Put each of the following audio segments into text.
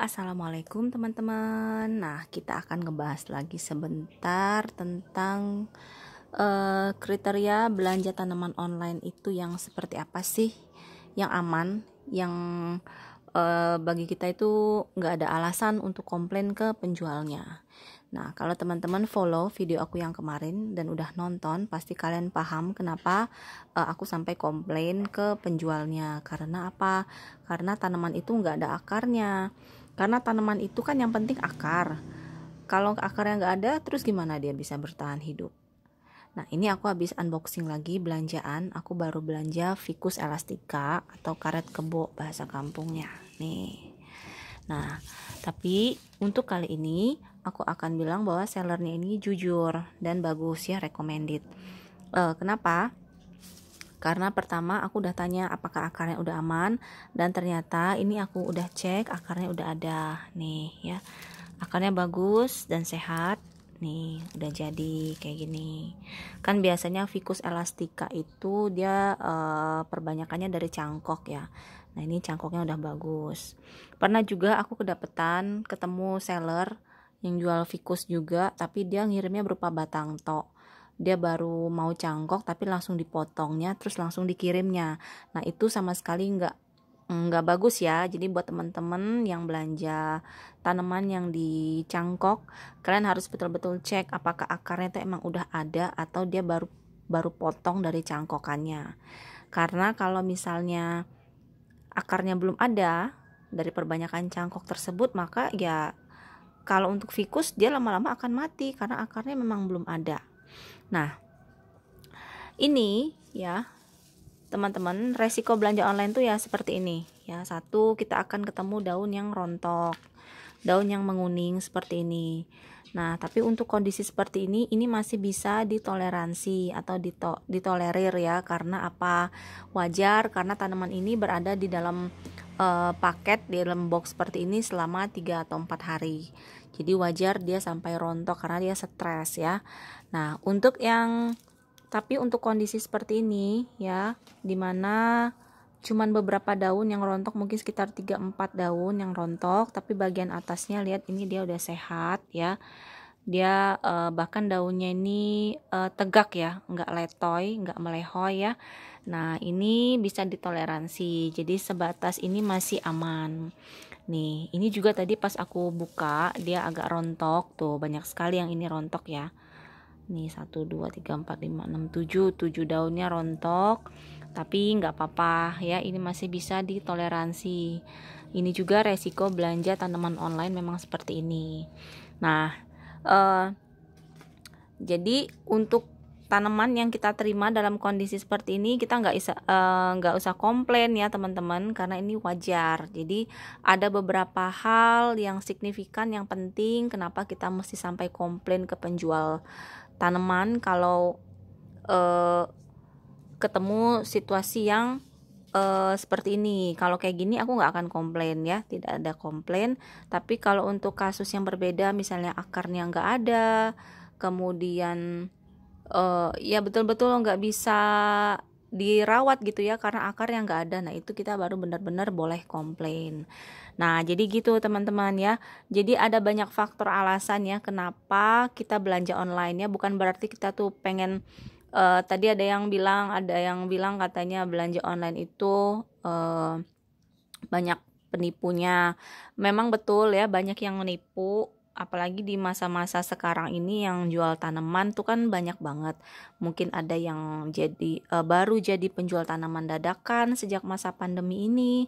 assalamualaikum teman-teman. Nah, kita akan ngebahas lagi sebentar tentang uh, kriteria belanja tanaman online itu yang seperti apa sih, yang aman, yang uh, bagi kita itu nggak ada alasan untuk komplain ke penjualnya. Nah, kalau teman-teman follow video aku yang kemarin dan udah nonton, pasti kalian paham kenapa uh, aku sampai komplain ke penjualnya. Karena apa? Karena tanaman itu nggak ada akarnya. Karena tanaman itu kan yang penting akar. Kalau akar yang nggak ada, terus gimana dia bisa bertahan hidup? Nah ini aku habis unboxing lagi belanjaan Aku baru belanja ficus elastica atau karet kebo bahasa kampungnya Nih Nah tapi untuk kali ini aku akan bilang bahwa sellernya ini jujur dan bagus ya recommended eh, Kenapa? karena pertama aku udah tanya apakah akarnya udah aman dan ternyata ini aku udah cek akarnya udah ada nih ya akarnya bagus dan sehat nih udah jadi kayak gini kan biasanya ficus elastika itu dia uh, perbanyakannya dari cangkok ya nah ini cangkoknya udah bagus pernah juga aku kedapetan ketemu seller yang jual ficus juga tapi dia ngirimnya berupa batang tok dia baru mau cangkok tapi langsung dipotongnya terus langsung dikirimnya nah itu sama sekali nggak nggak bagus ya jadi buat teman-teman yang belanja tanaman yang dicangkok, kalian harus betul-betul cek apakah akarnya itu emang udah ada atau dia baru baru potong dari cangkokannya karena kalau misalnya akarnya belum ada dari perbanyakan cangkok tersebut maka ya kalau untuk fikus dia lama-lama akan mati karena akarnya memang belum ada Nah, ini ya teman-teman resiko belanja online tuh ya seperti ini ya satu kita akan ketemu daun yang rontok daun yang menguning seperti ini nah tapi untuk kondisi seperti ini ini masih bisa ditoleransi atau dito ditolerir ya karena apa wajar karena tanaman ini berada di dalam uh, paket di dalam box seperti ini selama 3 atau 4 hari. Jadi wajar dia sampai rontok karena dia stres ya. Nah, untuk yang tapi untuk kondisi seperti ini ya, dimana cuman beberapa daun yang rontok mungkin sekitar 3-4 daun yang rontok, tapi bagian atasnya lihat ini dia udah sehat ya dia uh, bahkan daunnya ini uh, tegak ya nggak letoy nggak melehoy ya Nah, ini bisa ditoleransi. Jadi sebatas ini masih aman. Nih, ini juga tadi pas aku buka dia agak rontok tuh. Banyak sekali yang ini rontok ya. Nih 1 2 3 4 5 6 7, 7 daunnya rontok. Tapi nggak apa-apa ya, ini masih bisa ditoleransi. Ini juga resiko belanja tanaman online memang seperti ini. Nah, eh uh, jadi untuk tanaman yang kita terima dalam kondisi seperti ini kita nggak bisa eh, nggak usah komplain ya teman-teman karena ini wajar jadi ada beberapa hal yang signifikan yang penting kenapa kita mesti sampai komplain ke penjual tanaman kalau uh, ketemu situasi yang uh, seperti ini. Kalau kayak gini aku nggak akan komplain ya, tidak ada komplain. Tapi kalau untuk kasus yang berbeda, misalnya akarnya nggak ada, kemudian uh, ya betul-betul nggak bisa dirawat gitu ya karena akar yang nggak ada nah itu kita baru benar-benar boleh komplain nah jadi gitu teman-teman ya jadi ada banyak faktor alasan ya kenapa kita belanja online ya bukan berarti kita tuh pengen uh, tadi ada yang bilang ada yang bilang katanya belanja online itu uh, banyak penipunya memang betul ya banyak yang menipu apalagi di masa-masa sekarang ini yang jual tanaman tuh kan banyak banget. Mungkin ada yang jadi uh, baru jadi penjual tanaman dadakan sejak masa pandemi ini.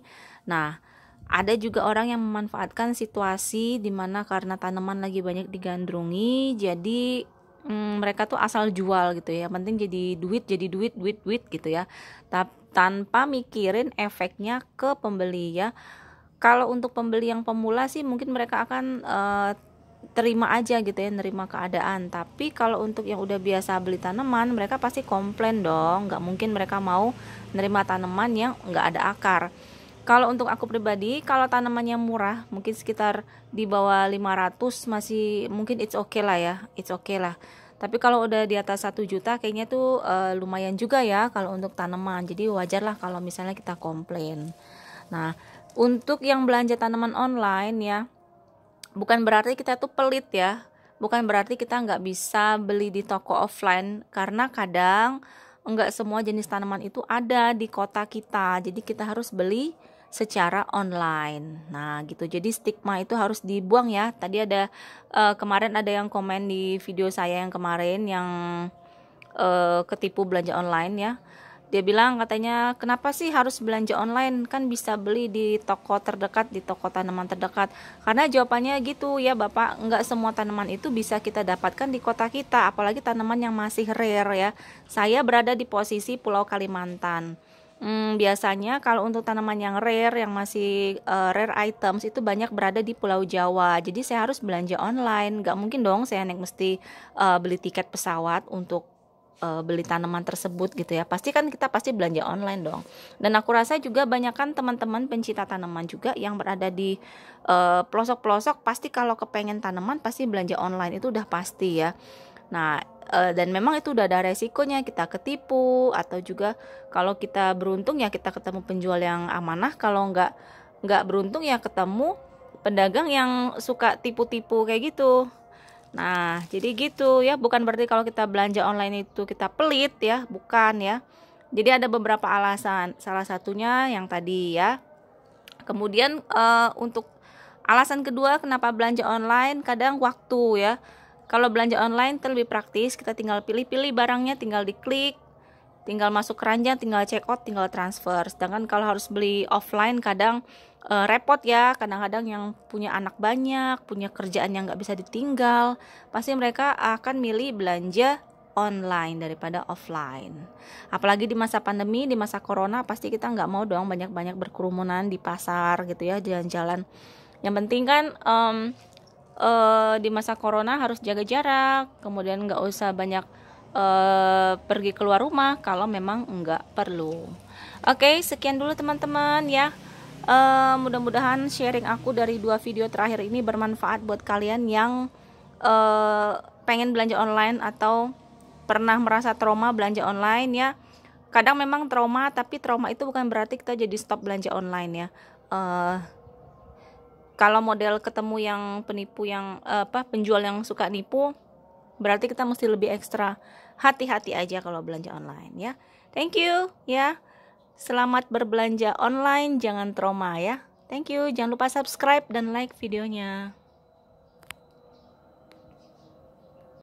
Nah, ada juga orang yang memanfaatkan situasi dimana karena tanaman lagi banyak digandrungi, jadi mm, mereka tuh asal jual gitu ya. Yang penting jadi duit, jadi duit, duit, duit gitu ya. Tapi tanpa mikirin efeknya ke pembeli ya. Kalau untuk pembeli yang pemula sih mungkin mereka akan uh, terima aja gitu ya nerima keadaan tapi kalau untuk yang udah biasa beli tanaman mereka pasti komplain dong nggak mungkin mereka mau nerima tanaman yang nggak ada akar kalau untuk aku pribadi kalau tanamannya murah mungkin sekitar di bawah 500 masih mungkin it's okay lah ya it's okay lah tapi kalau udah di atas satu juta kayaknya tuh uh, lumayan juga ya kalau untuk tanaman jadi wajar lah kalau misalnya kita komplain nah untuk yang belanja tanaman online ya bukan berarti kita tuh pelit ya bukan berarti kita nggak bisa beli di toko offline karena kadang nggak semua jenis tanaman itu ada di kota kita jadi kita harus beli secara online nah gitu jadi stigma itu harus dibuang ya tadi ada uh, kemarin ada yang komen di video saya yang kemarin yang uh, ketipu belanja online ya dia bilang katanya kenapa sih harus belanja online kan bisa beli di toko terdekat di toko tanaman terdekat karena jawabannya gitu ya bapak nggak semua tanaman itu bisa kita dapatkan di kota kita apalagi tanaman yang masih rare ya saya berada di posisi Pulau Kalimantan Hmm, biasanya kalau untuk tanaman yang rare yang masih uh, rare items itu banyak berada di Pulau Jawa. Jadi saya harus belanja online. nggak mungkin dong saya naik mesti uh, beli tiket pesawat untuk uh, beli tanaman tersebut gitu ya pasti kan kita pasti belanja online dong dan aku rasa juga banyak kan teman-teman pencinta tanaman juga yang berada di uh, pelosok-pelosok pasti kalau kepengen tanaman pasti belanja online itu udah pasti ya nah eh, dan memang itu udah ada resikonya kita ketipu atau juga kalau kita beruntung ya kita ketemu penjual yang amanah kalau nggak nggak beruntung ya ketemu pedagang yang suka tipu-tipu kayak gitu Nah, jadi gitu ya, bukan berarti kalau kita belanja online itu kita pelit ya, bukan ya. Jadi ada beberapa alasan. Salah satunya yang tadi ya. Kemudian uh, untuk alasan kedua kenapa belanja online kadang waktu ya. Kalau belanja online terlebih praktis, kita tinggal pilih-pilih barangnya, tinggal diklik tinggal masuk keranjang tinggal check out tinggal transfer sedangkan kalau harus beli offline kadang e, repot ya kadang-kadang yang punya anak banyak punya kerjaan yang nggak bisa ditinggal pasti mereka akan milih belanja online daripada offline apalagi di masa pandemi di masa corona pasti kita nggak mau dong banyak-banyak berkerumunan di pasar gitu ya jalan-jalan yang penting kan um, uh, di masa corona harus jaga jarak kemudian nggak usah banyak Eh, pergi keluar rumah kalau memang enggak perlu. Oke, okay, sekian dulu teman-teman ya. Uh, mudah-mudahan sharing aku dari dua video terakhir ini bermanfaat buat kalian yang uh, pengen belanja online atau pernah merasa trauma belanja online ya. Kadang memang trauma, tapi trauma itu bukan berarti kita jadi stop belanja online ya. Uh, kalau model ketemu yang penipu yang apa penjual yang suka nipu, berarti kita mesti lebih ekstra hati-hati aja kalau belanja online ya thank you ya selamat berbelanja online jangan trauma ya thank you jangan lupa subscribe dan like videonya